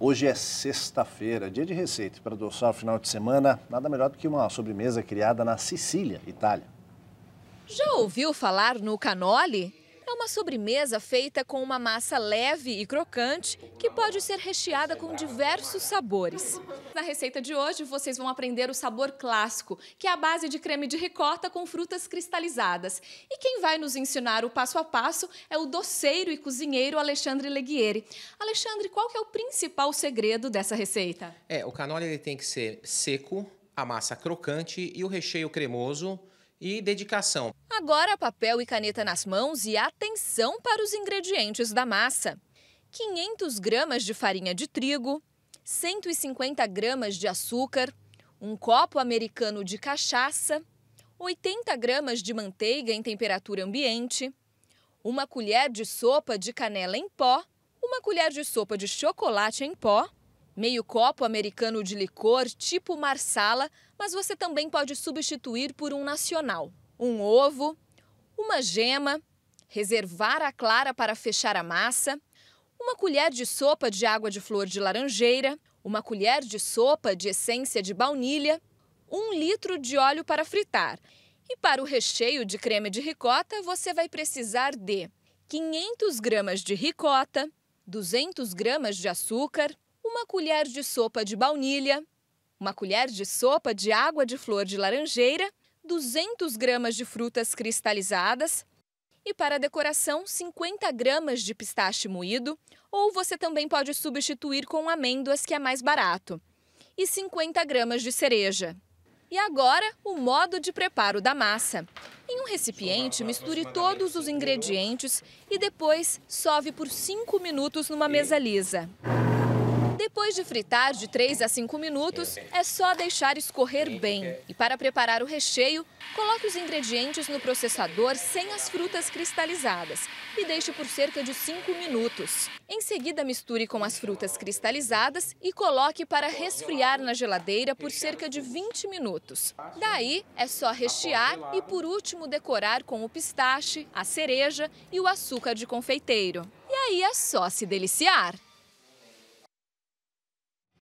Hoje é sexta-feira, dia de receita. Para adoçar o final de semana, nada melhor do que uma sobremesa criada na Sicília, Itália. Já ouviu falar no canole? sobremesa feita com uma massa leve e crocante que pode ser recheada com diversos sabores. Na receita de hoje, vocês vão aprender o sabor clássico, que é a base de creme de ricota com frutas cristalizadas. E quem vai nos ensinar o passo a passo é o doceiro e cozinheiro Alexandre Leguieri. Alexandre, qual é o principal segredo dessa receita? É, o canola ele tem que ser seco, a massa crocante e o recheio cremoso e dedicação. Agora, papel e caneta nas mãos e atenção para os ingredientes da massa: 500 gramas de farinha de trigo, 150 gramas de açúcar, um copo americano de cachaça, 80 gramas de manteiga em temperatura ambiente, uma colher de sopa de canela em pó, uma colher de sopa de chocolate em pó, meio copo americano de licor tipo marsala, mas você também pode substituir por um nacional um ovo, uma gema, reservar a clara para fechar a massa, uma colher de sopa de água de flor de laranjeira, uma colher de sopa de essência de baunilha, um litro de óleo para fritar. E para o recheio de creme de ricota, você vai precisar de 500 gramas de ricota, 200 gramas de açúcar, uma colher de sopa de baunilha, uma colher de sopa de água de flor de laranjeira 200 gramas de frutas cristalizadas e para decoração 50 gramas de pistache moído, ou você também pode substituir com amêndoas, que é mais barato, e 50 gramas de cereja. E agora, o modo de preparo da massa. Em um recipiente, misture todos os ingredientes e depois sove por 5 minutos numa mesa lisa. Depois de fritar de 3 a 5 minutos, é só deixar escorrer bem. E para preparar o recheio, coloque os ingredientes no processador sem as frutas cristalizadas e deixe por cerca de 5 minutos. Em seguida, misture com as frutas cristalizadas e coloque para resfriar na geladeira por cerca de 20 minutos. Daí, é só rechear e, por último, decorar com o pistache, a cereja e o açúcar de confeiteiro. E aí é só se deliciar!